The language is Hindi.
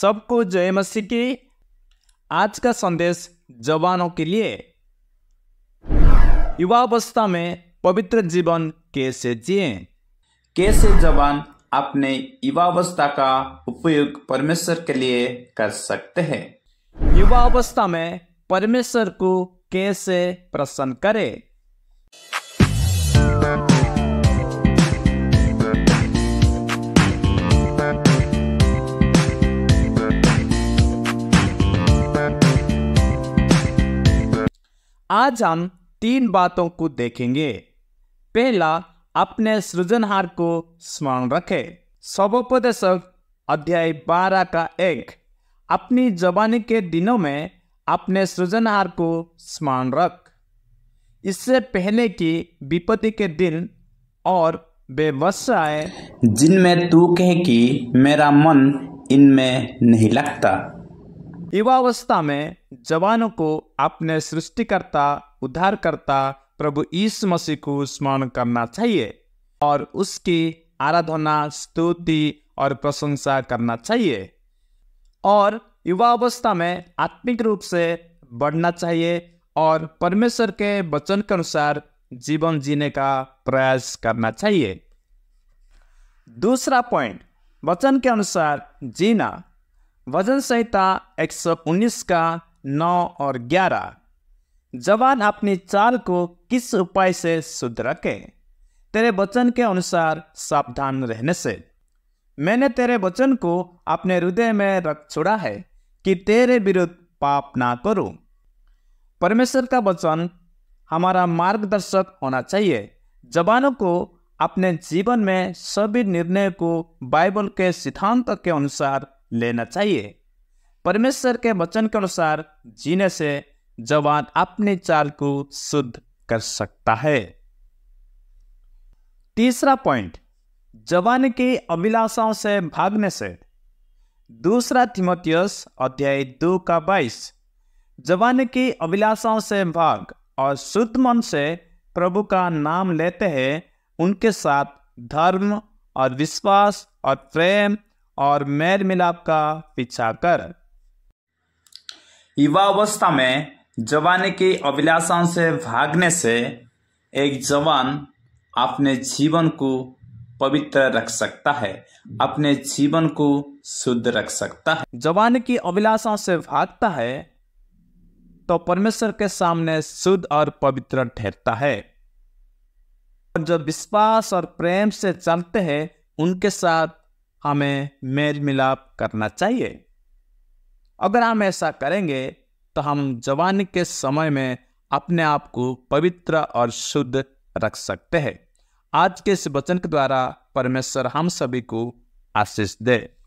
सबको जय मसीह की आज का संदेश जवानों के लिए युवावस्था में पवित्र जीवन कैसे जिए कैसे जवान अपने युवावस्था का उपयोग परमेश्वर के लिए कर सकते हैं युवावस्था में परमेश्वर को कैसे प्रसन्न करें आज हम तीन बातों को देखेंगे पहला अपने सृजनहार को स्मरण रखें शवोपदेशक अध्याय बारह का एक अपनी जवानी के दिनों में अपने सृजनहार को स्मरण रख इससे पहले कि विपत्ति के दिन और व्यवसाय जिनमें तू कहे कि मेरा मन इनमें नहीं लगता युवावस्था में जवानों को अपने सृष्टिकर्ता उद्धारकर्ता प्रभु ईस मसीह को स्मरण करना चाहिए और उसकी आराधना स्तुति और प्रशंसा करना चाहिए और युवावस्था में आत्मिक रूप से बढ़ना चाहिए और परमेश्वर के वचन के अनुसार जीवन जीने का प्रयास करना चाहिए दूसरा पॉइंट वचन के अनुसार जीना वजन संहिता एक सौ उन्नीस का नौ और ग्यारह जवान अपनी चाल को किस उपाय से शुद्ध रखे तेरे वचन के अनुसार सावधान रहने से मैंने तेरे वचन को अपने हृदय में रख छोड़ा है कि तेरे विरुद्ध पाप ना करूं। परमेश्वर का वचन हमारा मार्गदर्शक होना चाहिए जवानों को अपने जीवन में सभी निर्णय को बाइबल के सिद्धांत के अनुसार लेना चाहिए परमेश्वर के वचन के अनुसार जीने से जवान अपने चाल को शुद्ध कर सकता है तीसरा पॉइंट जवान की अभिलाषाओं से भागने से दूसरा थिमोथियस अध्याय दो का बाईस जवान की अभिलाषाओं से भाग और शुद्ध मन से प्रभु का नाम लेते हैं उनके साथ धर्म और विश्वास और प्रेम और मैल मिलाप का पीछा कर युवावस्था में जवानी की अभिलाषाओं से भागने से एक जवान अपने जीवन को पवित्र रख सकता है अपने जीवन को शुद्ध रख सकता है जवान की अभिलाषाओं से भागता है तो परमेश्वर के सामने शुद्ध और पवित्र ठहरता है और जो विश्वास और प्रेम से चलते हैं उनके साथ हमें मेल मिलाप करना चाहिए अगर हम ऐसा करेंगे तो हम जवानी के समय में अपने आप को पवित्र और शुद्ध रख सकते हैं आज के इस वचन के द्वारा परमेश्वर हम सभी को आशीष दे